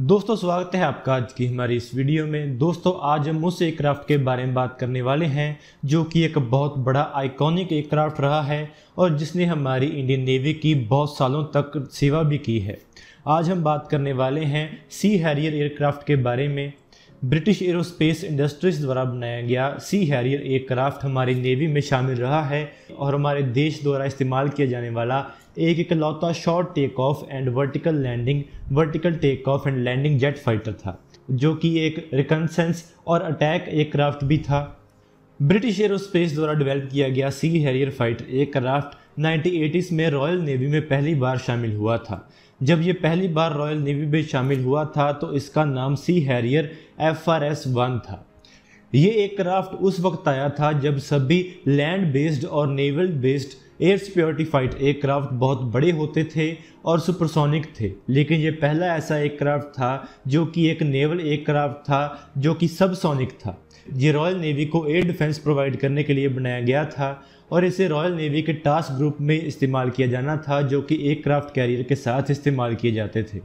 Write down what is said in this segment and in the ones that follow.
दोस्तों स्वागत है आपका आज की हमारी इस वीडियो में दोस्तों आज हम उस एयरक्राफ्ट के बारे में बात करने वाले हैं जो कि एक बहुत बड़ा आइकॉनिक एयरक्राफ्ट रहा है और जिसने हमारी इंडियन नेवी की बहुत सालों तक सेवा भी की है आज हम बात करने वाले हैं सी हैरियर एयरक्राफ्ट के बारे में ब्रिटिश एरोस्पेस इंडस्ट्रीज द्वारा बनाया गया सी हैरियर एयरक्राफ्ट हमारी नेवी में शामिल रहा है और हमारे देश द्वारा इस्तेमाल किया जाने वाला एक इकलौता short take off and vertical landing vertical take off and landing jet fighter था जो कि एक रिकनसेंस और अटैक एयरक्राफ्ट भी था ब्रिटिश एरोस्पेस द्वारा डेवलप किया गया sea harrier fighter aircraft nineteen में रॉयल नेवी में पहली बार शामिल हुआ था जब ये पहली बार रॉयल नेवी में शामिल हुआ था तो इसका नाम sea Harrier F R S one था ये एयरक्राफ्ट उस वक्त आया था जब सभी लैंड बेस्ड और naval based air security fight aircraft बहुत बड़े होते थे और सुपरसोनिक थे लेकिन ये पहला ऐसा एयरक्राफ्ट था जो कि एक नेवल एयरक्राफ्ट था जो कि सबसोनिक था ये रॉयल नेवी को एयर डिफेंस प्रोवाइड करने के लिए बनाया गया था और इसे रॉयल नेवी के टास्क ग्रुप में इस्तेमाल किया जाना था जो कि एयरक्राफ्ट कैरियर के साथ इस्तेमाल किए जाते थे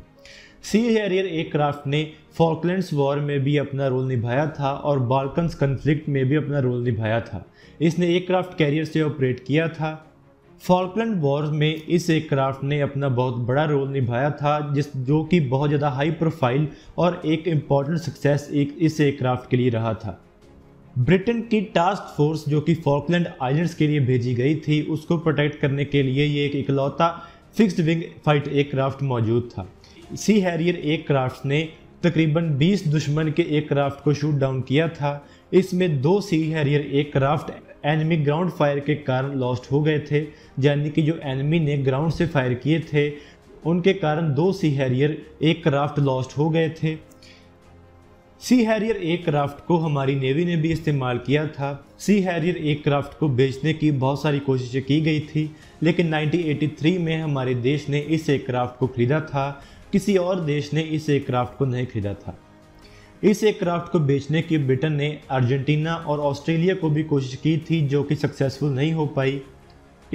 सी हैरियर एयरक्राफ्ट ने फॉकलैंड्स वॉर में भी अपना रोल निभाया था और बालकन्स कन्फ्लिक्ट में भी अपना रोल निभाया था इसने एयरक्राफ्ट कैरियर से ऑपरेट किया था फॉल्कलैंड वॉर में इस एयरक्राफ्ट ने अपना बहुत बड़ा रोल निभाया था जिस जो कि बहुत ज़्यादा हाई प्रोफाइल और एक इम्पॉर्टेंट सक्सेस एक इस एयरक्राफ्ट के लिए रहा था ब्रिटेन की टास्क फोर्स जो कि फॉकलैंड आइलैंड्स के लिए भेजी गई थी उसको प्रोटेक्ट करने के लिए ये एक इकलौता फिक्स्ड विंग फाइट एयरक्राफ्ट मौजूद था सी हैरियर एयरक्राफ्ट ने तकरीबन 20 दुश्मन के एयरक्राफ्ट को शूट डाउन किया था इसमें दो sea Harrier aircraft enemy ground fire के कारण लॉस्ट हो गए थे यानी कि जो एनमी ने ग्राउंड से फायर किए थे उनके कारण दो सी हैरियर एक क्राफ्ट लॉस्ट हो गए थे सी हैरियर एक क्राफ्ट को हमारी नेवी ने भी इस्तेमाल किया था सी हैरियर एक क्राफ्ट को बेचने की बहुत सारी कोशिशें की गई थी लेकिन 1983 में हमारे देश ने इस एक क्राफ्ट को खरीदा था किसी और देश ने इस क्राफ्ट को नहीं खरीदा था इस एयरक्राफ्ट को बेचने की ब्रिटेन ने अर्जेंटीना और ऑस्ट्रेलिया को भी कोशिश की थी जो कि सक्सेसफुल नहीं हो पाई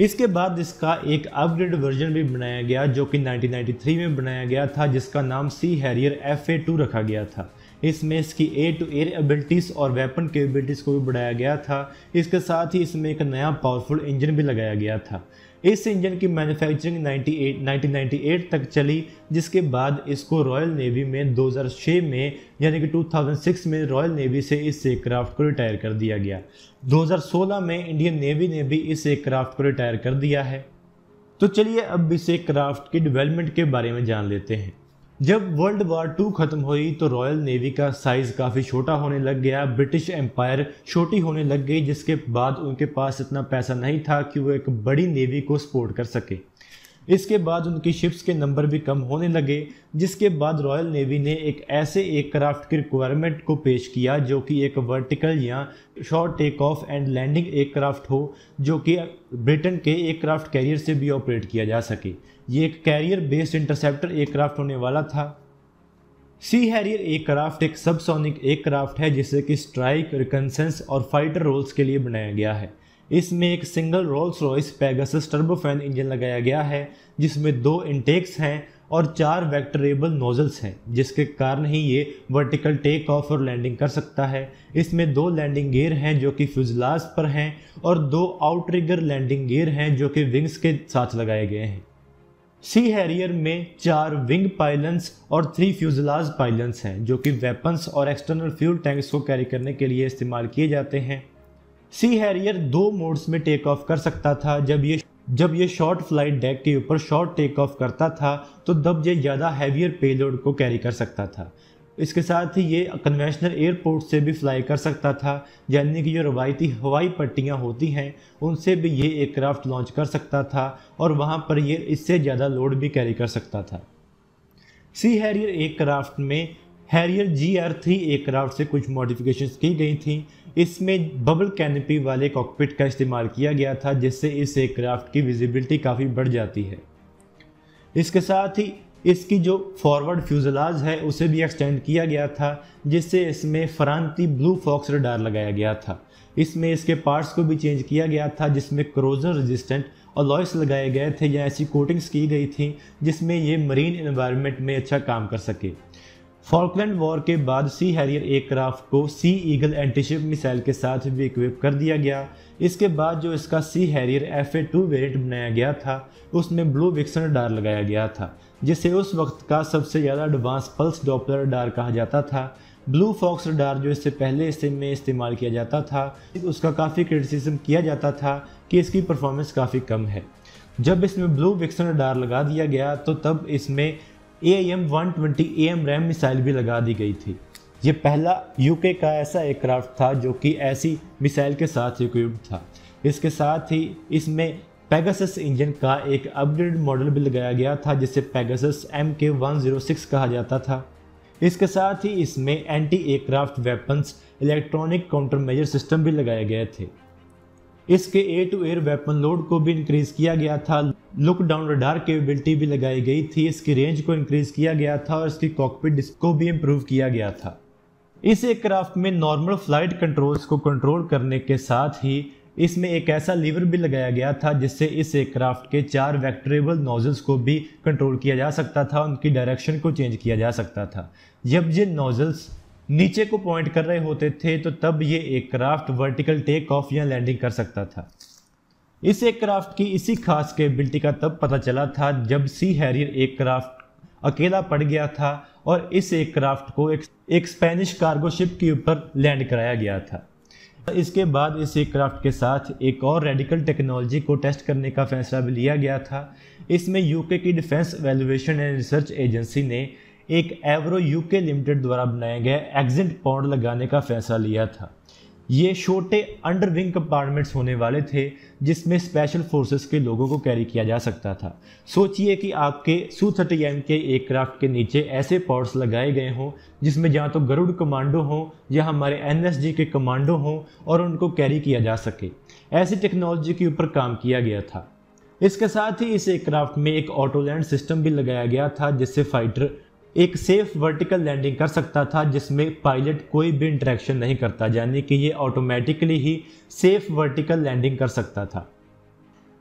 इसके बाद इसका एक अपग्रेड वर्जन भी बनाया गया जो कि 1993 में बनाया गया था जिसका नाम sea Harrier F A two रखा गया था इसमें इसकी एयर टू एयर एबिलिटीज़ और वेपन केबिलिटीज़ को भी बढ़ाया गया था इसके साथ ही इसमें एक नया पावरफुल इंजन भी लगाया गया था इस इंजन की मैन्युफैक्चरिंग 98 1998 तक चली जिसके बाद इसको रॉयल नेवी में 2006 में यानी कि 2006 में रॉयल नेवी से इस एयरक्राफ्ट को रिटायर कर दिया गया 2016 में इंडियन नेवी ने भी इस एयरक्राफ्ट को रिटायर कर दिया है तो चलिए अब इस एयरक्राफ्ट की डेवलपमेंट के बारे में जान लेते हैं जब वर्ल्ड वार टू ख़त्म हुई तो रॉयल नेवी का साइज़ काफ़ी छोटा होने लग गया ब्रिटिश एम्पायर छोटी होने लग गई जिसके बाद उनके पास इतना पैसा नहीं था कि वो एक बड़ी नेवी को सपोर्ट कर सके इसके बाद उनकी शिप्स के नंबर भी कम होने लगे जिसके बाद रॉयल नेवी ने एक ऐसे एयरक्राफ्ट की रिक्वायरमेंट को पेश किया जो कि एक वर्टिकल या short take off and landing aircraft हो जो कि ब्रिटेन के एयरक्राफ्ट कैरियर से भी ऑपरेट किया जा सके ये एक कैरियर बेस्ड इंटरसेप्टर एयरक्राफ्ट होने वाला था सी हैरियर एयरक्राफ्ट एक सबसोनिक एयरक्राफ्ट है जिसे कि स्ट्राइक रिकनसेंस और फाइटर रोल्स के लिए बनाया गया है इसमें एक single Rolls Royce Pegasus turbofan engine लगाया गया है जिसमें दो इंटेक्स हैं और चार वैक्टरेबल नोजल्स हैं जिसके कारण ही ये वर्टिकल टेक ऑफ और लैंडिंग कर सकता है इसमें दो लैंडिंग गियर हैं जो कि फ्यूजलास पर हैं और दो आउटरिगर लैंडिंग गियर हैं जो कि विंग्स के साथ लगाए गए हैं सी हैरियर में चार विंग पाइलन्स और थ्री फ्यूजलाज पाइलन्स हैं जो कि वेपन्स और एक्सटर्नल फ्यूल टैंक्स को कैरी करने के लिए इस्तेमाल किए जाते हैं सी हैरियर दो मोड्स में टेक ऑफ कर सकता था जब ये जब ये शॉर्ट फ्लाइट डेक के ऊपर शॉर्ट टेक ऑफ करता था तो तब ये ज़्यादा हैवियर पेलोड को कैरी कर सकता था इसके साथ ही ये कन्वेंशनल एयरपोर्ट से भी फ्लाई कर सकता था यानी कि जो रवायती हवाई पट्टियाँ होती हैं उनसे भी ये एयरक्राफ्ट लॉन्च कर सकता था और वहाँ पर ये इससे ज़्यादा लोड भी कैरी कर सकता था सी हैरियर एयरक्राफ्ट में harrier G R three aircraft से कुछ मॉडिफिकेशंस की गई थी इसमें बबल कैनपी वाले कॉकपिट का इस्तेमाल किया गया था जिससे इस एयरक्राफ्ट की विजिबिलिटी काफ़ी बढ़ जाती है इसके साथ ही इसकी जो फॉरवर्ड फ्यूजलाज है उसे भी एक्सटेंड किया गया था जिससे इसमें फरानती ब्लू फॉक्स रडार लगाया गया था इसमें इसके पार्ट्स को भी चेंज किया गया था जिसमें क्रोजन रेजिस्टेंट और लॉयस लगाए गए थे या ऐसी कोटिंग्स की गई थी जिसमें ये मरीन इन्वायरमेंट में अच्छा काम कर सके फॉकलैंड वॉर के बाद सी हैरियर एयरक्राफ्ट को सी ईगल एंटीशिप मिसाइल के साथ भी इक्विप कर दिया गया इसके बाद जो इसका sea Harrier F A two variant बनाया गया था उसमें ब्लू विक्सन डार लगाया गया था जिसे उस वक्त का सबसे ज़्यादा एडवांस पल्स डॉपलर डार कहा जाता था ब्लू फॉक्स डार जो इससे पहले इस में इस्तेमाल किया जाता था उसका काफ़ी क्रिटिसिज्म किया जाता था कि इसकी परफॉर्मेंस काफ़ी कम है जब इसमें ब्लू विक्सन डार लगा दिया गया तो तब इसमें A M one twenty AMRAAM missile भी लगा दी गई थी ये पहला यूके का ऐसा एयरक्राफ्ट था जो कि ऐसी मिसाइल के साथ इक्विप्ड था इसके साथ ही इसमें पेगासस इंजन का एक अपग्रेड मॉडल भी लगाया गया था जिसे Pegasus M K one zero six कहा जाता था इसके साथ ही इसमें anti aircraft weapons electronic counter measure system भी लगाए गए थे इसके a to air weapon load को भी इंक्रीज़ किया गया था लुक डाउन रडार केबिलिटी भी लगाई गई थी इसकी रेंज को इंक्रीज़ किया गया था और इसकी कॉकपिट को भी इम्प्रूव किया गया था इस एयरक्राफ्ट में नॉर्मल फ्लाइट कंट्रोल्स को कंट्रोल करने के साथ ही इसमें एक ऐसा लीवर भी लगाया गया था जिससे इस एयरक्राफ्ट के चार वैक्टरेबल नोजल्स को भी कंट्रोल किया जा सकता था उनकी डायरेक्शन को चेंज किया जा सकता था जब ये नोजल्स नीचे को पॉइंट कर रहे होते थे तो तब ये एयरक्राफ्ट वर्टिकल टेक ऑफ या लैंडिंग कर सकता था इस एयरक्राफ्ट की इसी खास केबिलिटी का तब पता चला था जब सी हैरियर एयरक्राफ्ट अकेला पड़ गया था और इस एयरक्राफ्ट को एक, एक स्पेनिश कार्गो शिप के ऊपर लैंड कराया गया था इसके बाद इस एयरक्राफ्ट के साथ एक और रेडिकल टेक्नोलॉजी को टेस्ट करने का फैसला भी लिया गया था इसमें यूके की defence evaluation and research agency ने एक एवरो यूके लिमिटेड द्वारा बनाए गए एग्जिट पॉन्ड लगाने का फैसला लिया था ये छोटे अंडर विंग कंपार्टमेंट्स होने वाले थे जिसमें स्पेशल फोर्सेस के लोगों को कैरी किया जा सकता था सोचिए कि आपके Su thirty M K aircraft के नीचे ऐसे पॉड्स लगाए गए हों जिसमें जहाँ तो गरुड़ कमांडो हों या हमारे एन के कमांडो हों और उनको कैरी किया जा सके ऐसी टेक्नोलॉजी के ऊपर काम किया गया था इसके साथ ही इस एयरक्राफ्ट में एक ऑटोलैंड सिस्टम भी लगाया गया था जिससे फाइटर एक सेफ वर्टिकल लैंडिंग कर सकता था जिसमें पायलट कोई भी इंट्रैक्शन नहीं करता यानी कि ये ऑटोमेटिकली ही सेफ वर्टिकल लैंडिंग कर सकता था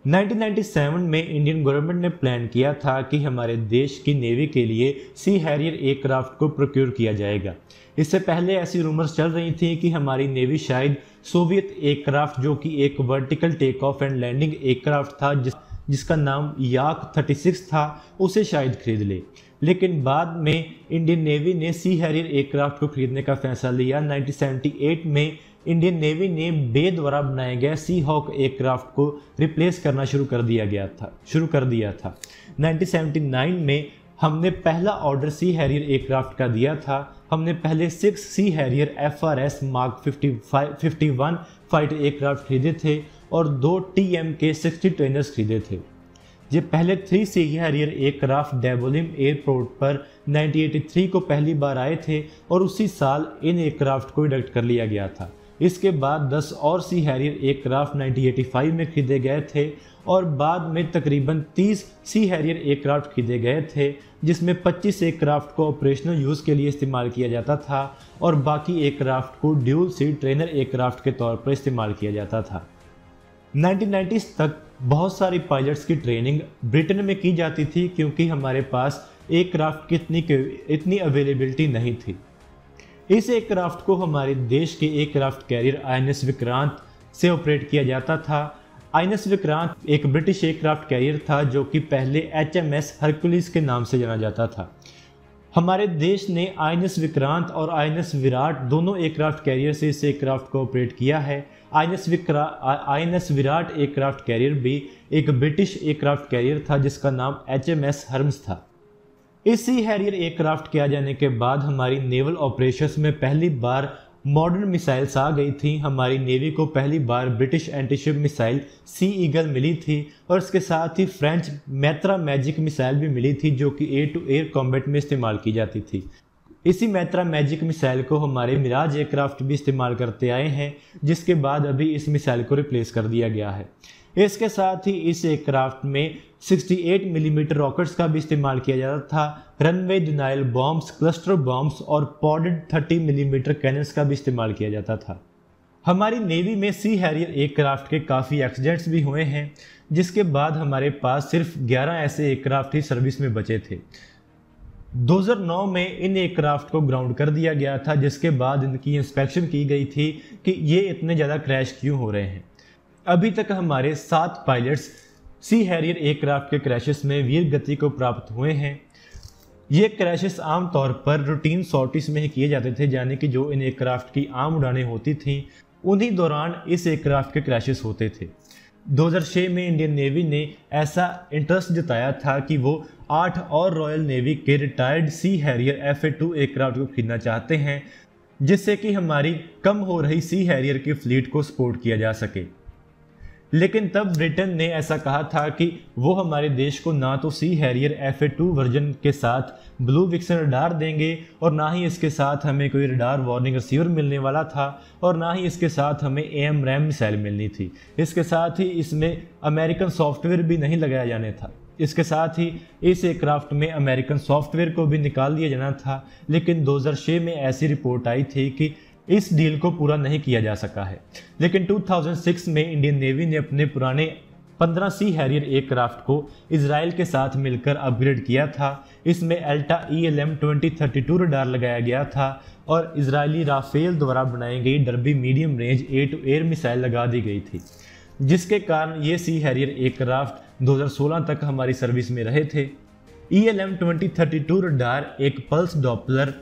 1997 में इंडियन गवर्नमेंट ने प्लान किया था कि हमारे देश की नेवी के लिए सी हैरियर एयरक्राफ्ट को प्रोक्योर किया जाएगा इससे पहले ऐसी रूमर्स चल रही थी कि हमारी नेवी शायद सोवियत एयरक्राफ्ट जो कि एक vertical take off and landing aircraft था जिस जिसका नाम याक 36 था उसे शायद खरीद ले लेकिन बाद में इंडियन नेवी ने सी हैरियर एयरक्राफ्ट को खरीदने का फैसला लिया 1978 में इंडियन नेवी ने बे द्वारा बनाए गए सी हॉक एयरक्राफ्ट को रिप्लेस करना शुरू कर दिया गया था शुरू कर दिया था 1979 में हमने पहला ऑर्डर सी हैरियर एयरक्राफ्ट का दिया था हमने पहले six sea Harrier F R S mark fifty fifty one fighter aircraft खरीदे थे और दो T M K sixty trainers खरीदे थे ये पहले थ्री से हरियर एयरक्राफ्ट डेबोलिम एयरपोर्ट पर 1983 को पहली बार आए थे और उसी साल इन एयरक्राफ्ट को डिडक्ट कर लिया गया था इसके बाद 10 और सी हैरियर एयरक्राफ्ट 1985 में खरीदे गए थे और बाद में तकरीबन 30 सी हैरियर एयरक्राफ्ट खरीदे गए थे जिसमें 25 एयरक्राफ्ट को ऑपरेशनल यूज़ के लिए इस्तेमाल किया जाता था और बाकी एयरक्राफ्ट को ड्यूल सीट ट्रेनर एयरक्राफ्ट के तौर पर इस्तेमाल किया जाता था 1990s तक बहुत सारी पायलट्स की ट्रेनिंग ब्रिटेन में की जाती थी क्योंकि हमारे पास एयरक्राफ्ट की इतनी इतनी अवेलेबिलिटी नहीं थी इस एयरक्राफ्ट को हमारे देश के एयरक्राफ्ट कैरियर आई विक्रांत से ऑपरेट किया जाता था आई विक्रांत एक ब्रिटिश एयरक्राफ्ट कैरियर था जो कि पहले एच एम एस हरकुलिस के नाम से जाना जाता था हमारे देश ने आई विक्रांत और आई विराट दोनों एयरक्राफ्ट कैरियर से इस एयरक्राफ्ट को ऑपरेट किया है आई विक्रा आई विराट एयरक्राफ्ट कैरियर भी एक ब्रिटिश एयरक्राफ्ट कैरियर था जिसका नाम एच एम एस हर्म्स था इसी हैरियर एयरक्राफ्ट के आ जाने के बाद हमारी नेवल ऑपरेशंस में पहली बार मॉडर्न मिसाइल्स आ गई थी हमारी नेवी को पहली बार British antiship missile Sea Eagle मिली थी और इसके साथ ही फ्रेंच मैत्रा मैजिक मिसाइल भी मिली थी जो कि एयर टू एयर कॉम्बेट में इस्तेमाल की जाती थी इसी मैत्रा मैजिक मिसाइल को हमारे मिराज एयरक्राफ्ट भी इस्तेमाल करते आए हैं जिसके बाद अभी इस मिसाइल को रिप्लेस कर दिया गया है इसके साथ ही इस एयरक्राफ्ट में 68 मिलीमीटर mm रॉकेट्स का भी इस्तेमाल किया जाता था runway denial bombs cluster bombs और पॉडेड 30 मिलीमीटर mm कैनन्स का भी इस्तेमाल किया जाता था हमारी नेवी में सी हैरियर एयरक्राफ्ट के काफ़ी एक्सीडेंट्स भी हुए हैं जिसके बाद हमारे पास सिर्फ 11 ऐसे एयरक्राफ्ट ही सर्विस में बचे थे 2009 में इन एयरक्राफ्ट को ग्राउंड कर दिया गया था जिसके बाद इनकी इंस्पेक्शन की गई थी कि ये इतने ज़्यादा क्रैश क्यों हो रहे हैं अभी तक हमारे सात पायलट्स सी हैरियर एयरक्राफ्ट के क्रैशेस में वीर गति को प्राप्त हुए हैं ये क्रैशेस आम तौर पर रूटीन सॉर्टिस में ही किए जाते थे यानी कि जो इन एयरक्राफ्ट की आम उड़ानें होती थीं उन्हीं दौरान इस एयरक्राफ्ट के क्रैशेस होते थे 2006 में इंडियन नेवी ने ऐसा इंटरेस्ट जताया था कि वो आठ और रॉयल नेवी के retired Sea Harrier F A two aircraft को खरीदना चाहते हैं जिससे कि हमारी कम हो रही सी हैरियर की फ्लीट को सपोर्ट किया जा सके लेकिन तब ब्रिटेन ने ऐसा कहा था कि वो हमारे देश को ना तो Sea Harrier F two version के साथ ब्लू विक्सन रडार देंगे और ना ही इसके साथ हमें कोई रडार वार्निंग रिसीवर मिलने वाला था और ना ही इसके साथ हमें ए एम रैम मिसाइल मिलनी थी इसके साथ ही इसमें अमेरिकन सॉफ्टवेयर भी नहीं लगाया जाने था इसके साथ ही इस एयरक्राफ्ट में अमेरिकन सॉफ्टवेयर को भी निकाल दिया जाना था लेकिन 2006 में ऐसी रिपोर्ट आई थी कि इस डील को पूरा नहीं किया जा सका है लेकिन 2006 में इंडियन नेवी ने अपने पुराने 15 सी हैरियर एयरक्राफ्ट को इसराइल के साथ मिलकर अपग्रेड किया था इसमें Elta E L M twenty thirty two radar लगाया गया था और इसराइली राफेल द्वारा बनाई गई Derby medium range air to air missile लगा दी गई थी जिसके कारण ये सी हैरियर एयरक्राफ्ट 2016 तक हमारी सर्विस में रहे थे E L M twenty thirty two radar एक pulse Doppler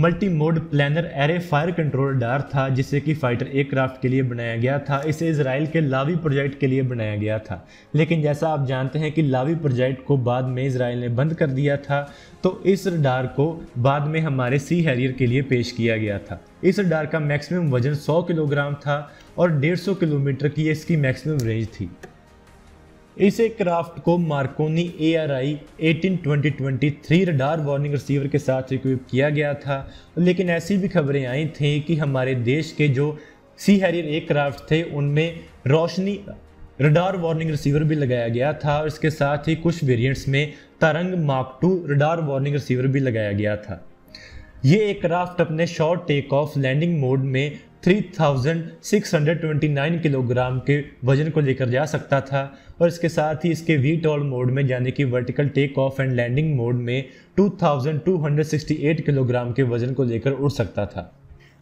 multi mode planar array fire control radar था जिसे कि फाइटर एयरक्राफ्ट के लिए बनाया गया था इसे इसराइल के लावी प्रोजेक्ट के लिए बनाया गया था लेकिन जैसा आप जानते हैं कि लावी प्रोजेक्ट को बाद में इसराइल ने बंद कर दिया था तो इस डार को बाद में हमारे सी हैरियर के लिए पेश किया गया था इस डार का मैक्सिमम वजन 100 किलोग्राम था और 150 किलोमीटर की इसकी मैक्सिमम रेंज थी इस एयरक्राफ्ट को Marconi A R I eighteen twenty twenty three radar warning receiver के साथ इक्विप किया गया था लेकिन ऐसी भी खबरें आई थी कि हमारे देश के जो सी हैरियर एयरक्राफ्ट थे उनमें रोशनी रडार वार्निंग रिसीवर भी लगाया गया था और इसके साथ ही कुछ वेरिएंट्स में Tarang mark two radar warning receiver भी लगाया गया था ये एयरक्राफ्ट अपने short take off landing mode में 3,629 किलोग्राम के वजन को लेकर जा सकता था और इसके साथ ही इसके वी टॉल मोड में यानी कि vertical take off and landing mode में 2,268 किलोग्राम के वजन को लेकर उड़ सकता था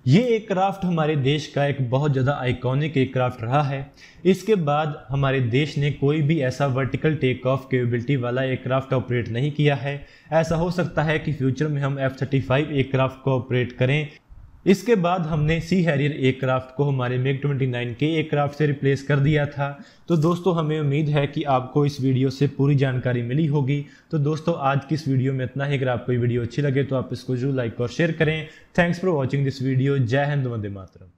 ये एयरक्राफ्ट हमारे देश का एक बहुत ज़्यादा आइकॉनिक एयरक्राफ्ट रहा है इसके बाद हमारे देश ने कोई भी ऐसा वर्टिकल टेक ऑफ केबिलिटी वाला एयरक्राफ्ट ऑपरेट नहीं किया है ऐसा हो सकता है कि फ्यूचर में हम एफ थर्टी फाइव एयरक्राफ्ट को ऑपरेट करें इसके बाद हमने सी हैरियर एयरक्राफ्ट को हमारे ट्वेंटी 29 के एयरक्राफ्ट से रिप्लेस कर दिया था तो दोस्तों हमें उम्मीद है कि आपको इस वीडियो से पूरी जानकारी मिली होगी तो दोस्तों आज की इस वीडियो में इतना ही अगर आपको ये वीडियो अच्छी लगे तो आप इसको जरूर लाइक और शेयर करें thanks for watching this video जय हिंद वंदे मातरम